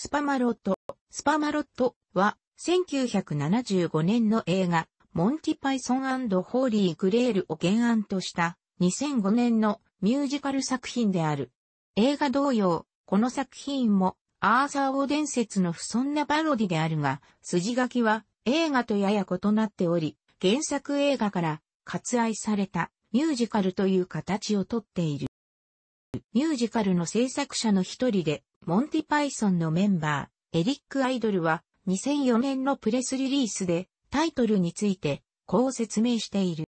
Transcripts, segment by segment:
スパマロット。スパマロットは、1975年の映画、モンティパイソンホーリー・グレールを原案とした2005年のミュージカル作品である。映画同様、この作品もアーサー王伝説の不尊なパロディであるが、筋書きは映画とやや異なっており、原作映画から割愛されたミュージカルという形をとっている。ミュージカルの制作者の一人で、モンティパイソンのメンバー、エリック・アイドルは2004年のプレスリリースでタイトルについてこう説明している。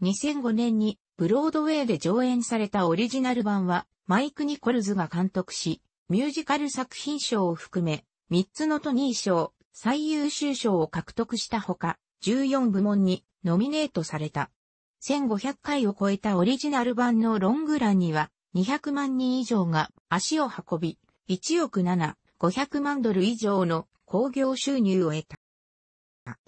2005年にブロードウェイで上演されたオリジナル版はマイク・ニコルズが監督し、ミュージカル作品賞を含め3つのトニー賞、最優秀賞を獲得したほか、14部門にノミネートされた。1500回を超えたオリジナル版のロングランには200万人以上が足を運び、1億7、500万ドル以上の興行収入を得た。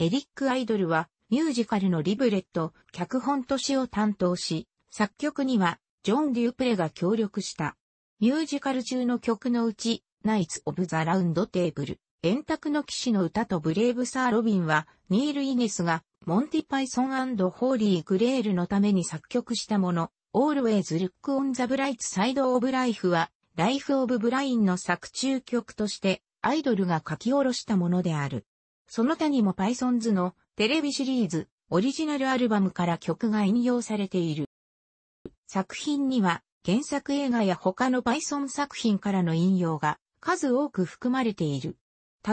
エリック・アイドルはミュージカルのリブレット、脚本都市を担当し、作曲にはジョン・デュープレが協力した。ミュージカル中の曲のうち、ナイツ・オブ・ザ・ラウンド・テーブル、円卓の騎士の歌とブレイブ・サー・ロビンは、ニール・イネスが、モンティ・パイソンホーリー・グレールのために作曲したもの、Always Look on the Bright Side of Life は、ライフ・オブ・ブラインの作中曲としてアイドルが書き下ろしたものである。その他にもパイソンズのテレビシリーズオリジナルアルバムから曲が引用されている。作品には原作映画や他のパイソン作品からの引用が数多く含まれている。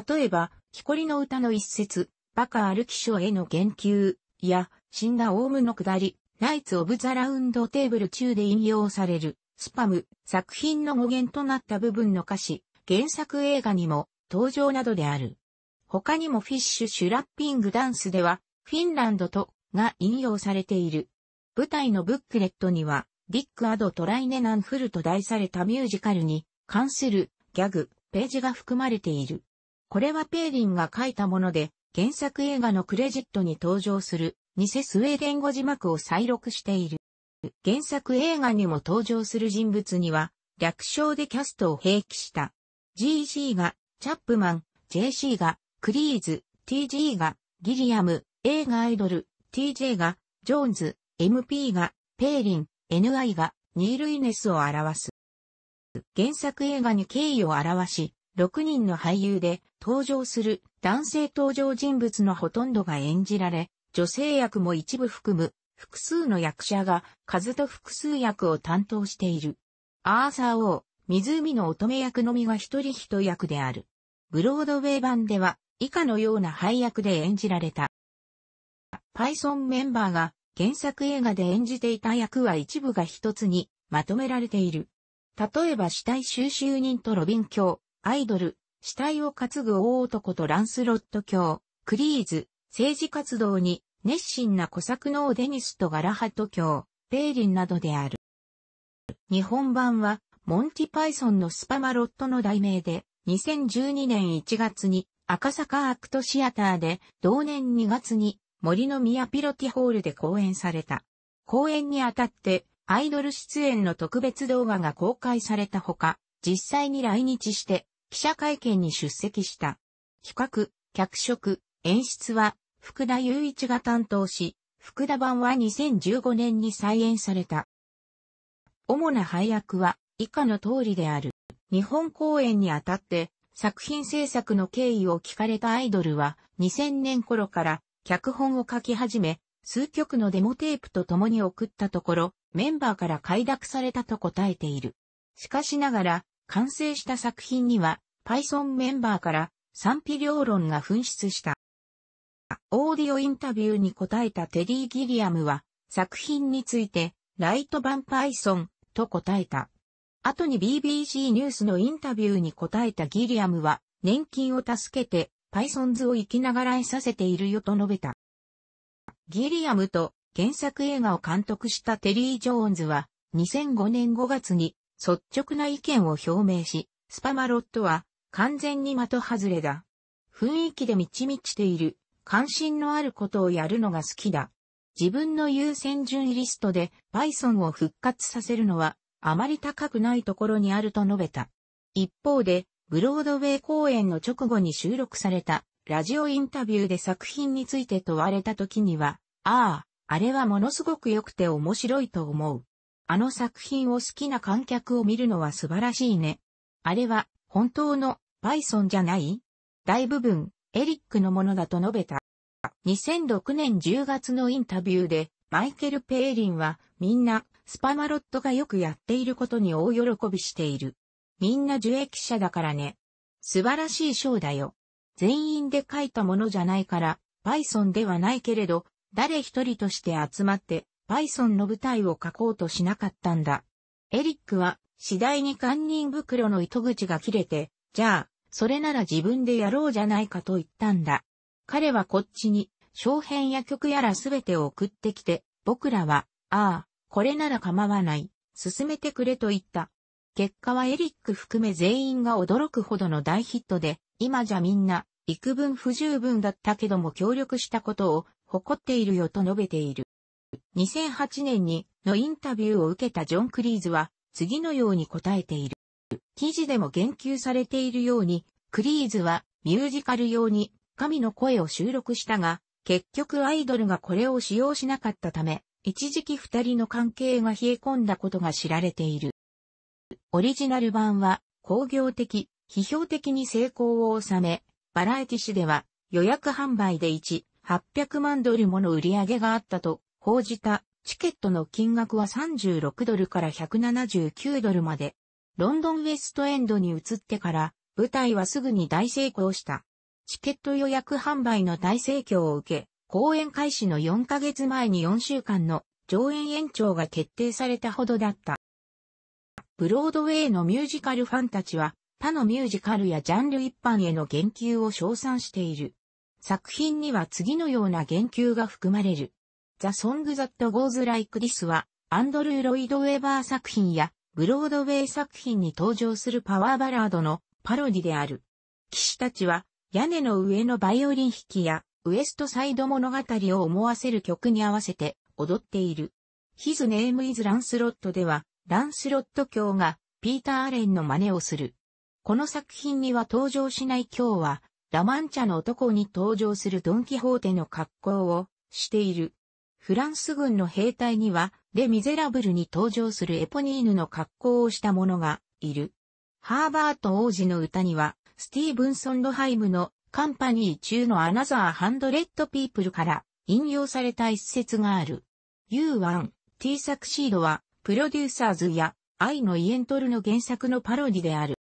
例えば、木こりの歌の一節、バカ歩き書への言及や、死んだオウムの下り、ナイツ・オブ・ザ・ラウンド・テーブル中で引用される。スパム、作品の語源となった部分の歌詞、原作映画にも登場などである。他にもフィッシュシュラッピングダンスでは、フィンランドとが引用されている。舞台のブックレットには、ディック・アド・トライネ・ナンフルと題されたミュージカルに関するギャグ、ページが含まれている。これはペーリンが書いたもので、原作映画のクレジットに登場する偽スウェーデン語字幕を再録している。原作映画にも登場する人物には、略称でキャストを併記した。GC がチャップマン、JC がクリーズ、TG がギリアム、映画アイドル、TJ がジョーンズ、MP がペーリン、NI がニール・イネスを表す。原作映画に敬意を表し、6人の俳優で登場する男性登場人物のほとんどが演じられ、女性役も一部含む複数の役者が数と複数役を担当している。アーサー王、湖の乙女役のみが一人一役である。ブロードウェイ版では以下のような配役で演じられた。パイソンメンバーが原作映画で演じていた役は一部が一つにまとめられている。例えば死体収集人とロビン教、アイドル、死体を担ぐ大男とランスロット教、クリーズ、政治活動に熱心な小作のデニスとガラハト教、ペーリンなどである。日本版は、モンティパイソンのスパマロットの題名で、2012年1月に赤坂アクトシアターで、同年2月に森の宮ピロティホールで公演された。公演にあたって、アイドル出演の特別動画が公開されたほか、実際に来日して、記者会見に出席した。企画、脚色、演出は、福田雄一が担当し、福田版は2015年に再演された。主な配役は以下の通りである。日本公演にあたって作品制作の経緯を聞かれたアイドルは2000年頃から脚本を書き始め、数曲のデモテープと共に送ったところ、メンバーから快諾されたと答えている。しかしながら、完成した作品には、Python メンバーから賛否両論が噴出した。オーディオインタビューに答えたテリー・ギリアムは、作品について、ライト版パイソン、と答えた。後に BBC ニュースのインタビューに答えたギリアムは、年金を助けて、パイソンズを生きながらえさせているよと述べた。ギリアムと原作映画を監督したテリー・ジョーンズは、2005年5月に率直な意見を表明し、スパマロットは完全に的外れだ。雰囲気で満ち満ちている関心のあることをやるのが好きだ。自分の優先順位リストで Python を復活させるのはあまり高くないところにあると述べた。一方で、ブロードウェイ公演の直後に収録されたラジオインタビューで作品について問われた時には、ああ、あれはものすごく良くて面白いと思う。あの作品を好きな観客を見るのは素晴らしいね。あれは本当の Python じゃない大部分エリックのものだと述べた。2006年10月のインタビューで、マイケル・ペーリンは、みんな、スパマロットがよくやっていることに大喜びしている。みんな受益者だからね。素晴らしい賞だよ。全員で書いたものじゃないから、パイソンではないけれど、誰一人として集まって、パイソンの舞台を書こうとしなかったんだ。エリックは、次第に堪忍袋の糸口が切れて、じゃあ、それなら自分でやろうじゃないかと言ったんだ。彼はこっちに、小編や曲やらすべてを送ってきて、僕らは、ああ、これなら構わない、進めてくれと言った。結果はエリック含め全員が驚くほどの大ヒットで、今じゃみんな、幾分不十分だったけども協力したことを誇っているよと述べている。2008年にのインタビューを受けたジョン・クリーズは次のように答えている。記事でも言及されているように、クリーズはミュージカル用に神の声を収録したが、結局アイドルがこれを使用しなかったため、一時期二人の関係が冷え込んだことが知られている。オリジナル版は工業的、批評的に成功を収め、バラエティ誌では予約販売で1、800万ドルもの売り上げがあったと報じたチケットの金額は36ドルから179ドルまでロンドンウェストエンドに移ってから、舞台はすぐに大成功した。チケット予約販売の大盛況を受け、公演開始の4ヶ月前に4週間の上演延長が決定されたほどだった。ブロードウェイのミュージカルファンたちは、他のミュージカルやジャンル一般への言及を称賛している。作品には次のような言及が含まれる。The Song That Goes Like This は、アンドルー・ロイド・ウェバー作品や、ブロードウェイ作品に登場するパワーバラードのパロディである。騎士たちは屋根の上のバイオリン弾きやウエストサイド物語を思わせる曲に合わせて踊っている。His name is ランスロットではランスロット卿がピーター・アレンの真似をする。この作品には登場しない卿はラマンチャの男に登場するドン・キホーテの格好をしている。フランス軍の兵隊にはレ・ミゼラブルに登場するエポニーヌの格好をした者がいる。ハーバート王子の歌には、スティーブンソン・ロハイムのカンパニー中のアナザーハンドレッドピープルから引用された一節がある。U1、T サクシードは、プロデューサーズや愛のイエントルの原作のパロディである。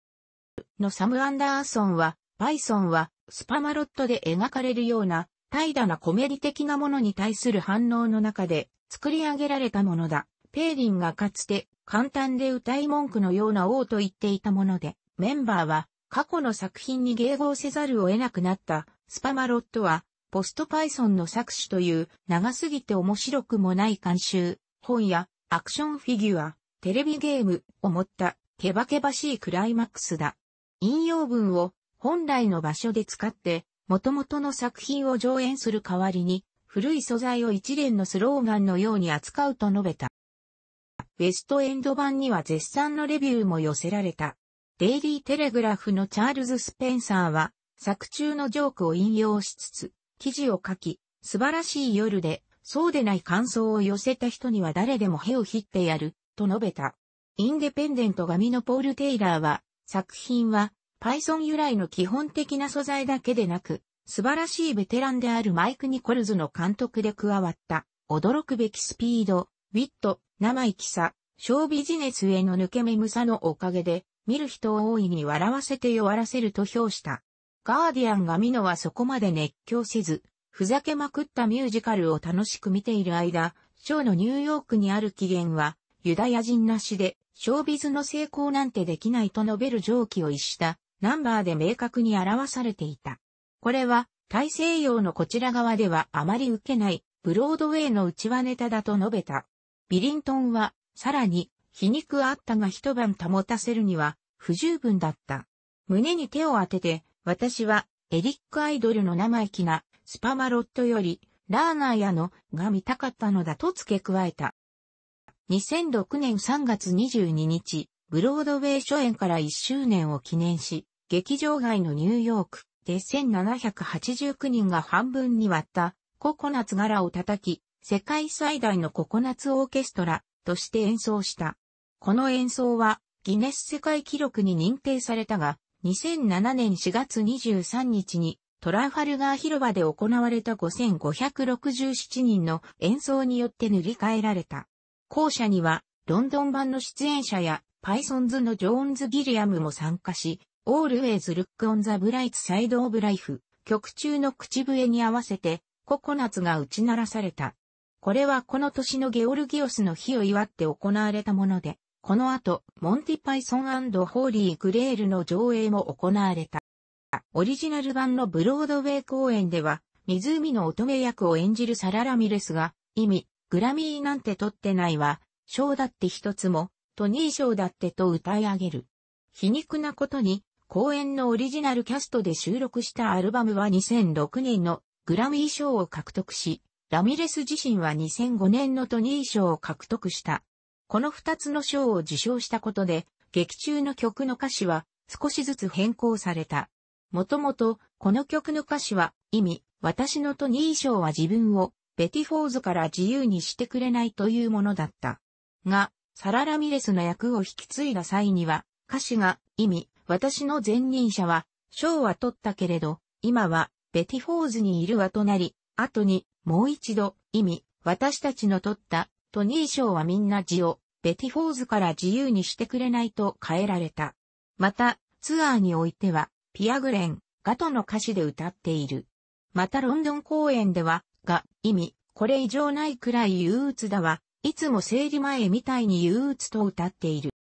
のサム・アンダーソンは、バイソンは、スパマロットで描かれるような、怠惰なコメディ的なものに対する反応の中で、作り上げられたものだ。ペーリンがかつて簡単で歌い文句のような王と言っていたもので、メンバーは過去の作品に迎合せざるを得なくなったスパマロットは、ポストパイソンの作詞という長すぎて面白くもない監修、本やアクションフィギュア、テレビゲームを持ったケバケバしいクライマックスだ。引用文を本来の場所で使って、元々の作品を上演する代わりに、古い素材を一連のスローガンのように扱うと述べた。ウェストエンド版には絶賛のレビューも寄せられた。デイリーテレグラフのチャールズ・スペンサーは、作中のジョークを引用しつつ、記事を書き、素晴らしい夜で、そうでない感想を寄せた人には誰でも屁を引ってやる、と述べた。インデペンデント紙のポール・テイラーは、作品は、Python 由来の基本的な素材だけでなく、素晴らしいベテランであるマイク・ニコルズの監督で加わった、驚くべきスピード、ウィット、生意気さ、ショービジネスへの抜け目無さのおかげで、見る人を大いに笑わせて弱らせると評した。ガーディアンがミノはそこまで熱狂せず、ふざけまくったミュージカルを楽しく見ている間、ショーのニューヨークにある起源は、ユダヤ人なしで、ショービズの成功なんてできないと述べる上記を逸した、ナンバーで明確に表されていた。これは大西洋のこちら側ではあまり受けないブロードウェイの内輪ネタだと述べた。ビリントンはさらに皮肉あったが一晩保たせるには不十分だった。胸に手を当てて私はエリック・アイドルの生意気なスパマロットよりラーナーやのが見たかったのだと付け加えた。2006年3月22日、ブロードウェイ初演から1周年を記念し、劇場外のニューヨーク、で1789人が半分に割ったココナツ柄を叩き、世界最大のココナツオーケストラとして演奏した。この演奏はギネス世界記録に認定されたが、2007年4月23日にトラファルガー広場で行われた5567人の演奏によって塗り替えられた。校舎にはロンドン版の出演者やパイソンズのジョーンズ・ギリアムも参加し、Always Look on the Bright Side of Life 曲中の口笛に合わせてココナツが打ち鳴らされた。これはこの年のゲオルギオスの日を祝って行われたもので、この後、モンティパイソンホーリー・グレールの上映も行われた。オリジナル版のブロードウェイ公演では、湖の乙女役を演じるサララミレスが、意味、グラミーなんて取ってないわ、賞だって一つも、トニー賞だってと歌い上げる。皮肉なことに、公演のオリジナルキャストで収録したアルバムは2006年のグラミー賞を獲得し、ラミレス自身は2005年のトニー賞を獲得した。この2つの賞を受賞したことで、劇中の曲の歌詞は少しずつ変更された。もともと、この曲の歌詞は、意味、私のトニー賞は自分を、ベティフォーズから自由にしてくれないというものだった。が、サラ・ラミレスの役を引き継いだ際には、歌詞が、意味、私の前任者は、賞は取ったけれど、今は、ベティフォーズにいるわとなり、後に、もう一度、意味、私たちの取った、トニー賞はみんな字を、ベティフォーズから自由にしてくれないと変えられた。また、ツアーにおいては、ピアグレン、ガトの歌詞で歌っている。またロンドン公演では、が、意味、これ以上ないくらい憂鬱だわ、いつも生理前みたいに憂鬱と歌っている。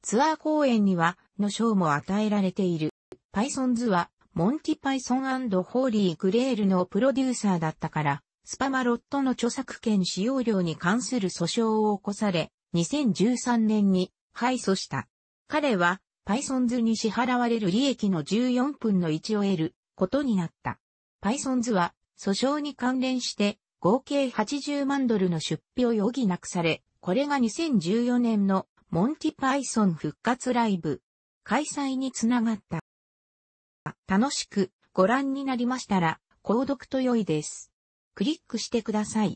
ツアー公演には、の賞も与えられている。パイソンズは、モンティパイソンホーリー・グレールのプロデューサーだったから、スパマロットの著作権使用料に関する訴訟を起こされ、2013年に敗訴した。彼は、パイソンズに支払われる利益の14分の1を得ることになった。パイソンズは、訴訟に関連して、合計80万ドルの出費を余儀なくされ、これが2014年のモンティパイソン復活ライブ開催につながった。楽しくご覧になりましたら、購読と良いです。クリックしてください。